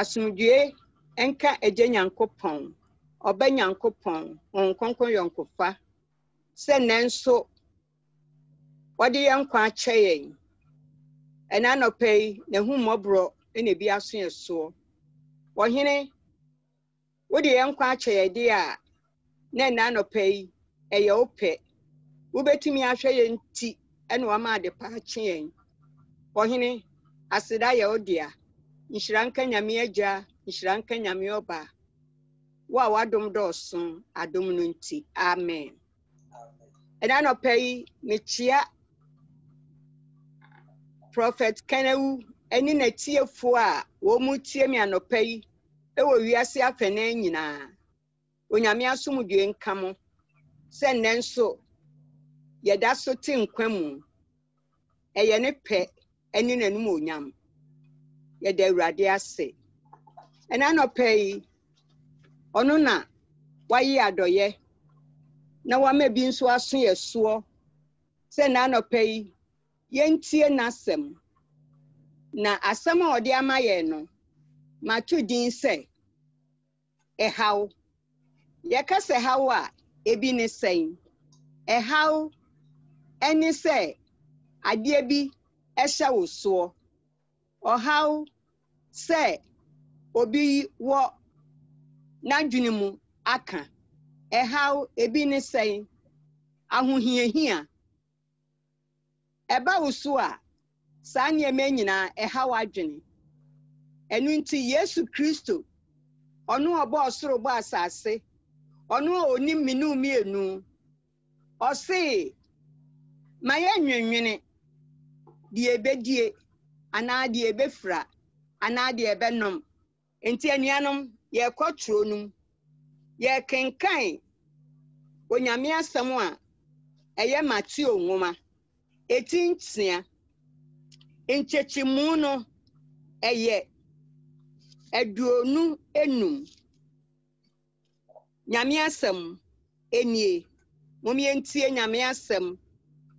asomdwoe nka agya nyankopɔn ɔba nyankopɔn wɔn kronkron yɔnkofa sɛ nanso wɔde nkwa akyɛ yɛn ɛna yi na ebi aso yɛ soɔ wɔhene wode yɛn nkwa akyɛ yɛn deɛ a na ɛna anɔpa yi ɛyɛ wo pɛ wobɛtumi ahwɛ yɛn ti ɛna wɔama ade pa akye yɛn wɔhene aseda yɛ wo dea nhyira nka agya nhyira nka nyame ɔba wo a w'adom dɔɔso adom no nti amen ɛna nɔpɛ yi mekyia prɔfɛt kanawu ɛne n'atiefoɔ a wɔn mu tie me anɔpɛ yi ɛwɔ wiase afɛnɛn nyinaa onyame asomdue nka mo sɛ nnɛ nso yɛda so te nkwa mu ɛyɛ ne pɛ ɛne n'anum onyam yɛde awurade ase ɛna nɔpɛ yi ɔno na wayi adɔyɛ na wama bi nso aso yɛ soɔ sɛ na nɔpɛ yi yɛntie n'asɛm na asɛm a ɔde ama yɛn no mato din sɛ ɛhaw yɛkasa sɛ a ebi ne sɛn ɛhaw ɛne sɛ adeɛ bi ɛhyɛ wo soɔ ɔhaw sɛ obi wọ, na mu aka ɛhaw ebi ne sɛn ahohiahia ɛba wo a saa nneɛma nyinaa ɛhaw adwene ɛno yesu kristo ọnụ ɔbɔ ọsụrụ bɔ asase ɔno a onim mmienu mmienu ɔse ma ya nwinwene deɛ ebedie. anaa deɛ ɛbɛfira anaa deɛ ɛbɛnom nti anuanom yɛrekɔ turo no mu yɛrekenkan onyame asɛm a ɛyɛ mateo nwoma eti nsia nkyekyimu no ɛyɛ aduonu enum nyame asɛm enie mom yɛntie nyame asɛm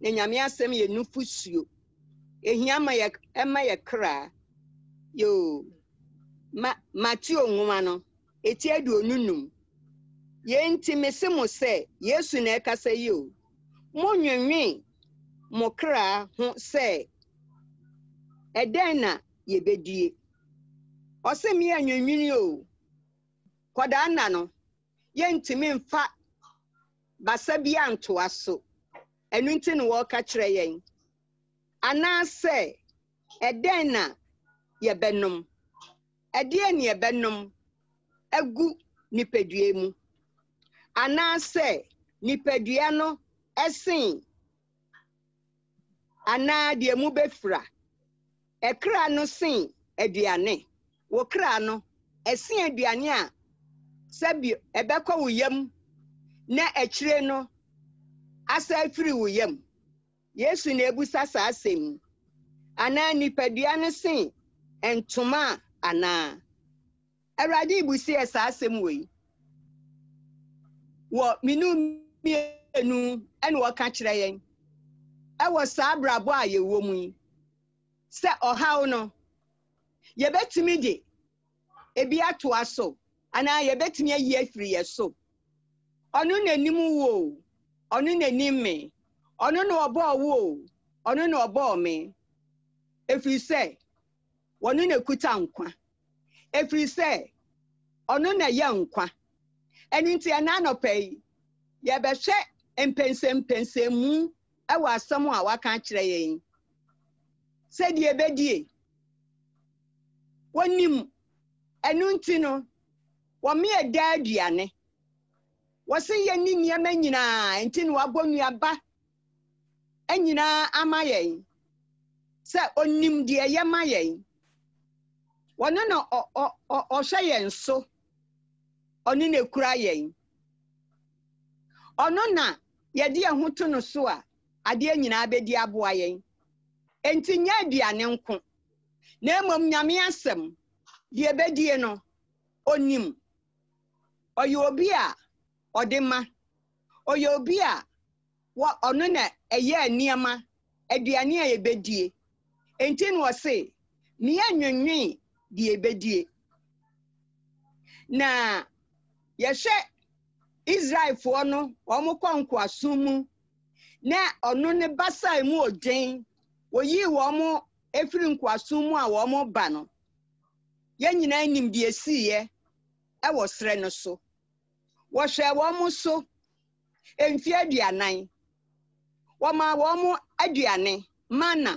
na nyame asɛm yɛ nufusuo. ehia ma yɛ ɛma yɛ kra yoo ma mate onwoma no eti edu num yɛn nti mesi mo sɛ yesu na ɛkasa yi o mo nwinwin mo kra ho sɛ ɛdɛn na yɛbɛdue ɔsɛ mi yɛ nwinwin o kɔdaa na no yɛn ntumi mfa basa bi antoa so ɛnu nti na wɔɔka kyerɛ yɛn. anaasɛ ɛdɛn na yɛbɛnom ɛdeɛ na yɛbɛnom agu nipadua mu anaasɛ nipadua no ɛsen anaa deɛ mu bɛfira ɛkra no sen aduane wɔ kra no ɛsen aduane a sɛbi ɛbɛkɔ wo yam na akyire no asa afiri wo yam. yesu na-ebusa saa asem anaa nipadua no sen ntoma anaa awurade ibusie saa asem wei wɔ minu mmienu ɛna wɔka kyerɛ yɛn ɛwɔ saa abrabɔ a yɛwɔ mu yi sɛ ɔhaw no yɛbɛtumi de ebi atoa so anaa yɛbɛtumi ayi afiri yɛ so ɔno n'anim wo ɔno n'anim mee ọnụ na ọbọ wo ọnụ na ọbọ me efiri sɛ na ekuta nkwa efiri ya na yɛ nkwa ɛne nti ɛna anɔpɛ yi yɛbɛhwɛ a waka kyerɛ yɛn sɛdeɛ ebedie wɔnim ɛno nti no wɔme yɛ aduane wɔsi yɛ ne nneɛma nyinaa nti na wabɔ nnuaba. nyinaa ama yɛn sɛ onim deɛ yɛma yɛn wɔno na ɔhwɛ yɛn so ɔno na ekura yɛn ɔno na yɛde yɛn ho to no so a adeɛ nyinaa bɛdi aboa yɛn nti nyɛ aduane nko na mmom nyame asɛm deɛ bɛdie nọ onim ɔyɛ obi a ọ dị ma ɔyɛ obi a ɔno na ɛyɛ nneọma aduane a yɛbɛdie nti na ɔse mmea nwinwin ebedie yɛbɛdie na yɛhwɛ israelfoɔ no wɔmokɔ nkoasom mu na ɔno ne basae mu ogyen wɔyii wɔn efiri nkoasom mu a wɔn ba no yɛn nyinaa nim deɛ esiiɛ ɛwɔ srɛ no so wɔhwɛ wɔn so mfe aduanan wɔma wɔn mo aduane mana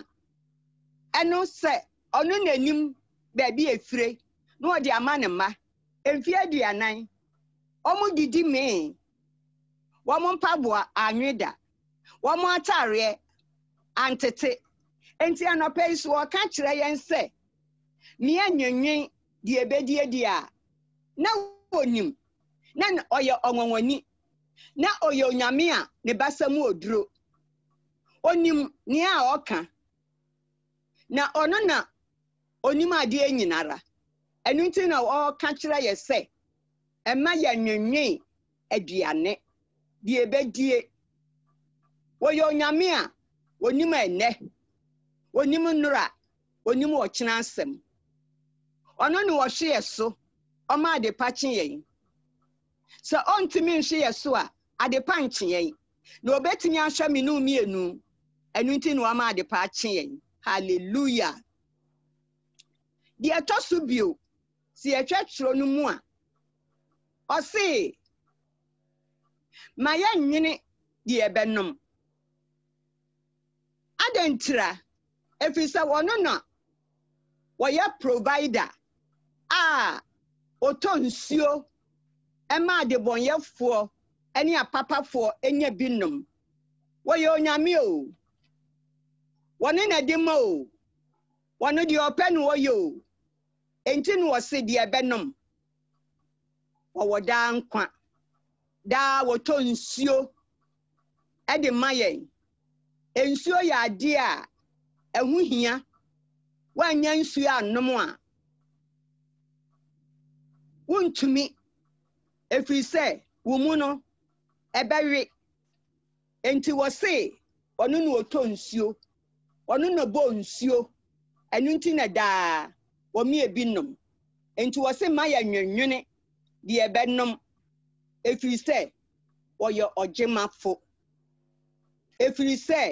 ɛno sɛ ɔno n'anim baabi efire na ɔde ama ne mma mfe aduanan wɔn didi mee wɔn mpaboa anwe da wɔn ataareɛ antete nti anɔpɛ yi so ɔka kyerɛ yɛn sɛ nea nwenwen deɛ ebedie deɛ a na onim na ɔyɛ ɔnwɔnwɔni na ɔyɛ onyame a ne basa mu oduro. onim a ɔka na ɔno na onim adeɛ nyinara ɛno nti na ɔka kyerɛ yɛ sɛ ɛma yɛ nwenwen aduane deɛ ɛbɛdie wɔyɛ onyame a onim ɛnɛ onim nnora onim ɔkyena asɛm ɔno na wɔhwe yɛ so ɔma adepa kye yɛn sɛ ɔntumi nhwe yɛ so a adepa nkye yɛn na obetumi ahwɛ me no mmienu ɛno nti na wama ade pa akye yɛn hallelujah deɛ ɛtɔ so bio si ɛtwa twerɛ no mu a ɔse ma yɛnnwene deɛ ɛbɛnom adɛntira ɛfiri sɛ wɔno na wɔyɛ provider a ɔtɔ nsuo ɛma adebɔnyɛfoɔ ɛne apapafoɔ ɛnya bi nom wɔyɛ onyame o wɔne na de ma o wɔno deɛ ɔpɛ na ɔyɛ o enti na wɔse deɛ ɛbɛnom wɔwɔ daa nkwa daa wɔtɔ nsuo ɛde ma yɛn nsuo yɛ adeɛ a ɛho hia woanya nsuo anom a wontumi ɛfiri sɛ wo mu no ɛbɛwe enti wɔse ɔno na ɔtɔ nsuo ɔno na bɔ nsuo ɛno nti na daa wɔmia bi nom nti wɔsi ma yɛ nwinwini deɛ ɛbɛnom efiri sɛ wɔyɛ ɔgyemafo efiri sɛ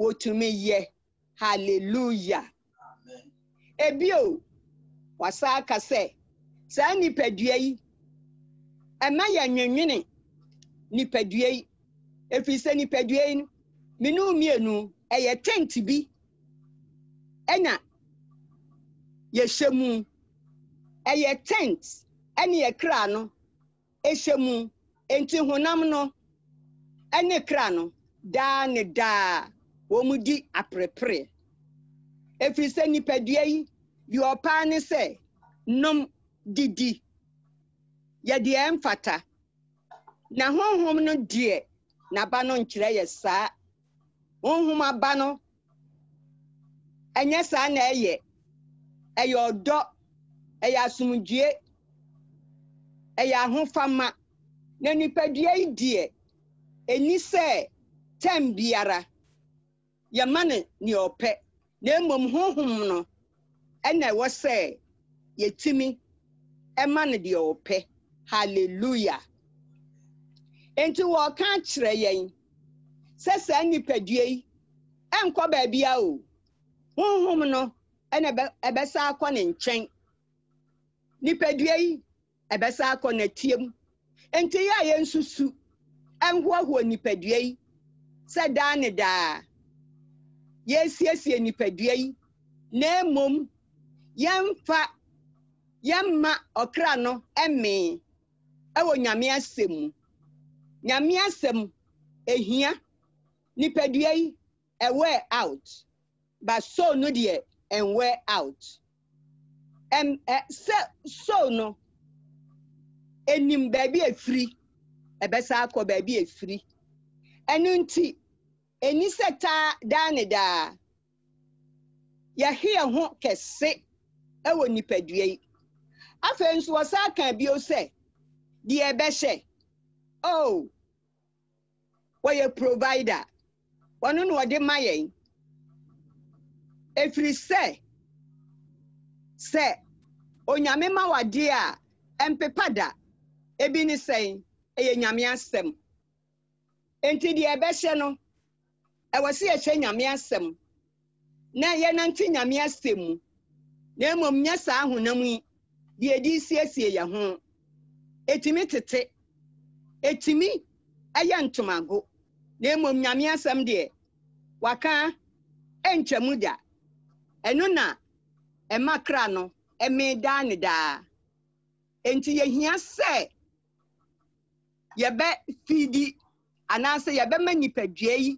wotumi yɛ hallelujah ebio eh, wasa aka sɛ saa nipadua yi ɛma yɛ nwinwini nipadua yi efiri sɛ nipadua yi minu mmienu ɛyɛ tent bi ɛna yɛhyɛ mu ɛyɛ tent ɛne yɛ kra no ɛhyɛ mu nti honam no ɛne kra no daa ne daa wɔn mu di aperepere efiri sɛ nipadua yi yɛ ɔpaa ne sɛ nom didi yɛdeɛ ɛmfata na honhom no deɛ n'aba no nkyerɛ yɛ saa honhom aba no. ɛnyɛ saa na ɛyɛ ɛyɛ ɔdɔ ɛyɛ asomdue ɛyɛ ahofama na nipadua yi deɛ ɛni sɛ tɛm biara yɛma no nea ɔpɛ na mmom honhom no ɛna ɛwɔ sɛ yɛtumi ɛma e no deɛ ɔpɛ hallelujah nti wɔka kyerɛ yɛn sɛ saa e nipadua yi ɛnkɔ baabi a o. honhom no ɛna ɛbɛsa akɔ ne nkyɛn nipadua yi ɛbɛsa akɔ n'atiam nti yɛ a yɛnsusu ɛnhoahoa nipadua yi sɛ daa ne daa yɛsiesie nipadua yi na mmom yɛmfa yɛmma ɔkra no ɛmee ɛwɔ nyame asɛm mu nyame asɛm ehia nipadua yi ɛwɛ out. but soul no deɛ and wear out ɛm ɛ sɛ soul no enim free. And ɛbɛsa and baabi efiri ɛnu nti eni you hear daa can say, I yɛn ho kɛse ɛwɔ e nipadua yi afei nso can be bio sɛ deɛ ɛbɛhyɛ oh a provider wɔno na what they yɛn ɛfiri sɛ sɛ onyame ma wadeɛ a ɛmpepa da ebi ne sɛn ɛyɛ nyame asɛm nti deɛ ɛbɛhyɛ no ɛwɔ sɛ yɛhyɛ nyame asɛm na yɛnante nyame asɛm mu na mmom nyɛ saa honam yi deɛ ɛde siesie yɛ ho ɛtumi tete etimi ɛyɛ ntomago na mmom nyame asɛm deɛ waka ɛnkyɛmu da ɛno na ɛma kra no ɛme daa ne daa nti yɛhia sɛ yɛbɛ fiidi anaasɛ yɛbɛma nipadua yi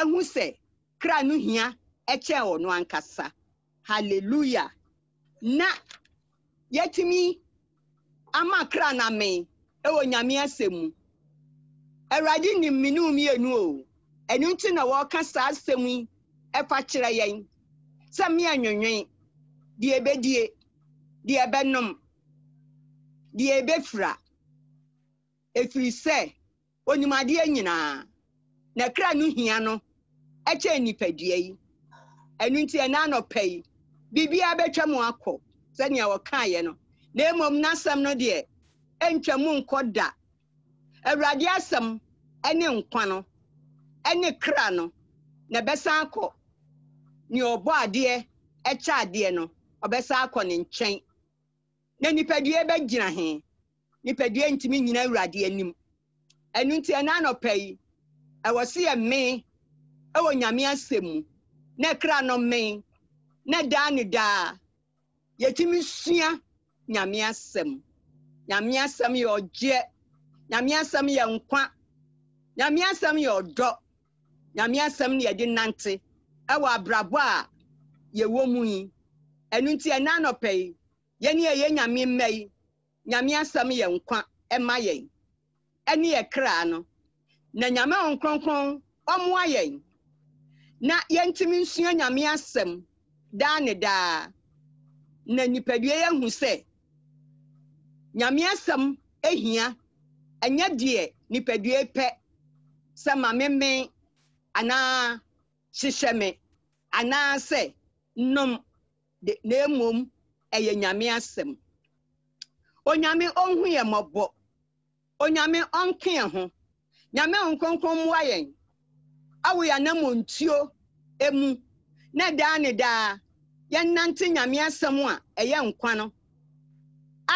ɛhu sɛ kra no hia ɛkyɛn wɔ ankasa hallelujah na yɛtumi ama kra na me ɛwɔ nyame asɛ mu awurade nim me mmienu o ɛno nti na wɔreka saa asɛm yi ɛfa kyerɛ yɛn sɛ mmea nwonwen deɛ ɛbɛdie deɛ ɛbɛnom deɛ ɛbɛfira ɛfiri sɛ onimadeɛ nyinaa na kra nu hia no ɛkyɛ nipadua yi ɛno nti ɛna anɔpɛ yi biribiara bɛtwa mu akọ akɔ sɛnea wɔkaeɛ no na mmom n'asɛm no deɛ ɛntwa mu nkɔ da awurade asɛm ene nkwa no ɛne kra no na ɛbɛsan akọ. nea ɔbɔ adeɛ ɛkyɛ adeɛ no ɔbɛsa akɔ ne nkyɛn na nipadua bɛgyina he nipadua ntumi nyina awurade anim ɛnu nti ɛna anɔpɛ yi ɛwɔ si yɛ mmee ɛwɔ nyame asɛm mu na ɛkra no mmee na daa ne daa yɛtumi sua nyame asɛm nyame asɛm yɛ ɔgyeɛ nyame asɛm yɛ nkwa nyame asɛm yɛ ɔdɔ nyame asɛm na yɛde nante ɛwɔ abrabɔ a yɛwɔ mu yi ɛno nti ɛna anɔpɛ yi yɛne yɛyɛ nyame mma yi nyame asɛm yɛ nkwa ɛma yɛn ɛne ɛkra no na nyame nkronkron ɔmmoa yɛn na yɛntumi nsua nyame asɛm daa ne daa na nipadua yɛahu sɛ nyame asɛm ehia ɛnyɛ deɛ nipadua pɛ sɛ maame me anaa ṣiṣẹ́ mi anaasɛ nnom na emom ɛyɛ nyame asem onyame ɔnhu yɛ mɔbɔ onyame ɔnke yɛn ho nyame nkonkron mmoa yɛn awo yɛn anam ntuo emu na daa ne daa yɛnante nyame asem a ɛyɛ nkwa no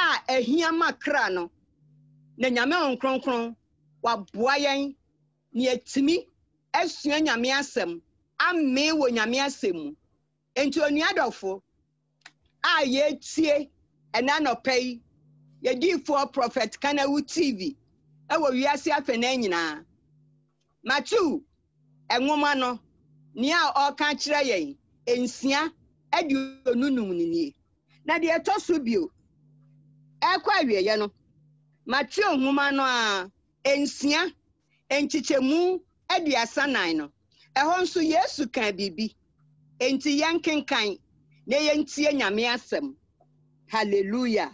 a ɛhia ma kra no na nyame nkonkron waboa yɛn na yɛtumi asua nyame asem. ame wɔ nyame asɛ mu nti onua a yɛtie ɛna nɔpɛ yi yɛdiifoɔ prɔfɛt kanawu tv ɛwɔ wiase afɛnɛ nyinaa matu ɛnwoma no nea a ɔreka kyerɛ yɛn nsia aduonu num nie na deɛ ɛtɔ so bio ɛkɔ awieɛ no matu nwoma no a nsia nkyekyɛmu aduasa nan no ɛhɔ nso yesu ka biribi enti yɛn kenkan na yɛntie nyame asɛm halleluya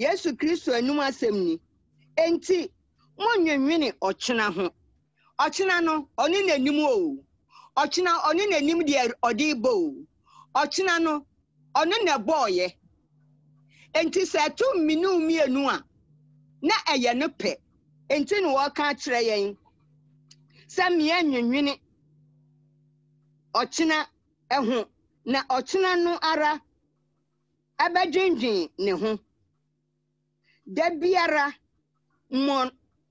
yesu kristo anim asɛm ni enti monnwenwene ɔkyena ho ɔkyena no ɔne n'anim o ɔkyena ɔne n'anim deɛ ɔde bɔ o ɔkyena no ɔne na ɛbɔɔyɛ enti sɛ ɛto mminu mmienu a na ɛyɛ no pɛ enti na wɔka akyerɛ yɛn sɛ mmea nwinwini ɔkyena ɛho na ɔkyena no ara ɛbɛdwendwen ne ho da biara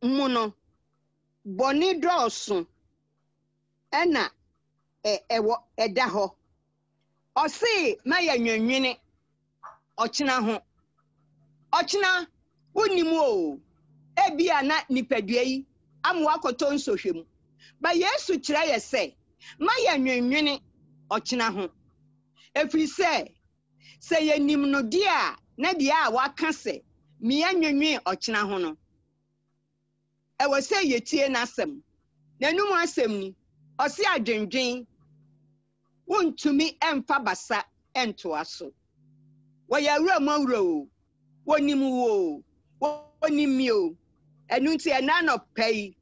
mu no bɔne dɔɔso ɛna ɛwɔ ɛda hɔ ɔsee mayɛ nwinwini ɔkyena ho ɔkyena wonim o ebia na nipadua yi ama wakɔtɔ nsohwɛ mu ba yesu kyerɛ yɛ sɛ na yɛ nwinwini ɔkyena ho ɛfiri sɛ sɛ yɛnim no deɛ a na deɛ a waka sɛ mia nwinwin ɔkyena ho no ɛwɔ sɛ yɛtie n'asɛm n'anum asɛm ni ɔsi adwendwen wontumi ɛmfa basa ɛntoa so wɔyɛ awura mu awura o wɔnim wo o wɔnim mi o ɛnu nti ɛnan nɔpɛ yi.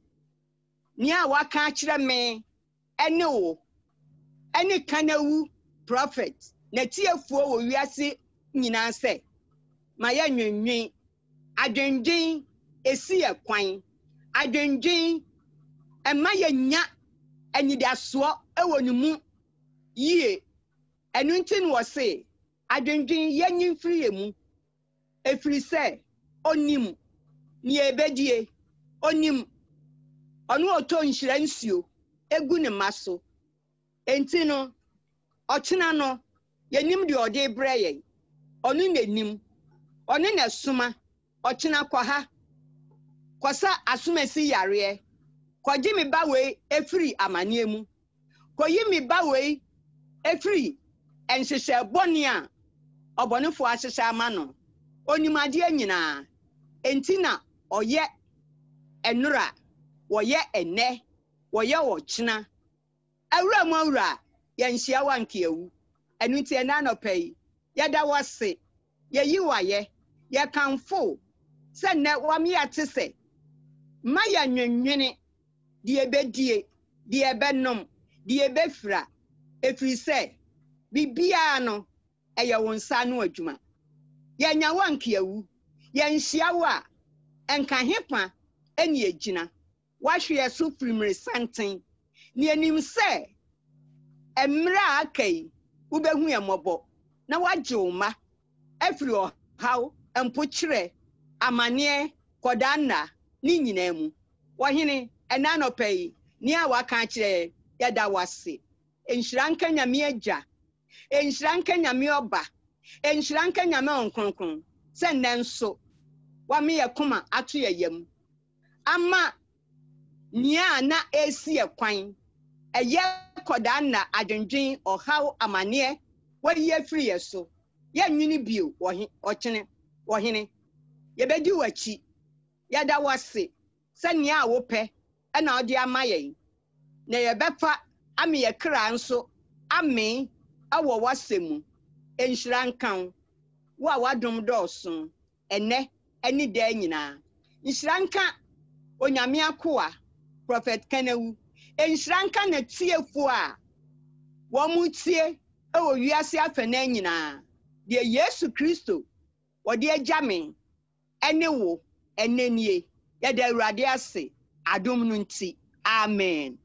nea waka akyerɛ me ɛne wo ɛne kanawu prophet na tiefuo wɔ wiase nyinaa sɛ ma yɛ nwinwin adwendwen esi yɛ kwan adwendwen ɛma yɛ nya anidasoɔ ɛwɔ ne mu yie ɛnu nti na wɔse adwendwen yɛnyi mfiri yɛ mu efiri sɛ onim nea ebedie onim. onuoto insurência egu ne maso enti no ɔkyena no yɛnim deɛ ɔde brɛ yɛn ɔno n'anim ɔne na kwa ha kɔha kɔsa asomasi yareɛ kɔgye me wee efiri amanneɛ mu kɔyi yi ba wee efiri nhyehyɛ bɔne a ɔbɔnefoɔ ahyehyɛ ama no onimadeɛ nyinaa enti na ɔyɛ nnora wɔyɛ ɛnɛ wɔyɛ wɔkyena awura mu awura yɛnhyia wa nke ewu ɛnu ti ɛna anɔpɛ yi yɛda wɔ se yɛyi wayɛ yɛkanfo sɛ nnɛ wɔmi ate sɛ mma yɛ nwinwini deɛ ebedie deɛ ɛbɛnom deɛ ebefira efiri sɛ bibiara no ɛyɛ wɔn nsa ano adwuma yɛnya wa nke ewu yɛnhyia wa a nkahepa ɛna egyina. wahwɛ so firi santen na anim sɛ mmerɛ a aka yi wobɛhu ɛmmɔbɔ na wagye wo mma afiri ɔhaw mpokyerɛ amanneɛ kɔdaa nna ne nyinaa mu wɔhene ɛna anɔpɛ yi nea waka akyerɛ yɛda wase nhyira nka nyame agya nhyira nka nyame ɔba nhyira nka nyame ɔnkronkron sɛ nnɛ nso wame yɛ koma ato yɛ yam ama nye a na-esi kwan ɛyɛ nkɔdaa na adwendwen ɔhaw amanneɛ wɔde yɛ firi yɛ so yɛnwini bio ɔkyene ɔhene yɛbɛdi w'akyi yɛda w'ase sɛnea a wopɛ ɛna ọdị ama yɛn na yɛbɛfa amị yɛ kra nso amị ɛwɔ w'ase mu nhyira nka wo wo a w'adom dɔɔso ɛnɛ ɛne daa nyinaa nhyira nka onyame prophet kenewu nhyira nka na tiefoɔ a wɔn tie wɔ wiase afɛnɛ nyinaa deɛ yesu kristo wɔde agya me ne wo ne nie yɛde awurade ase adom no nti amen.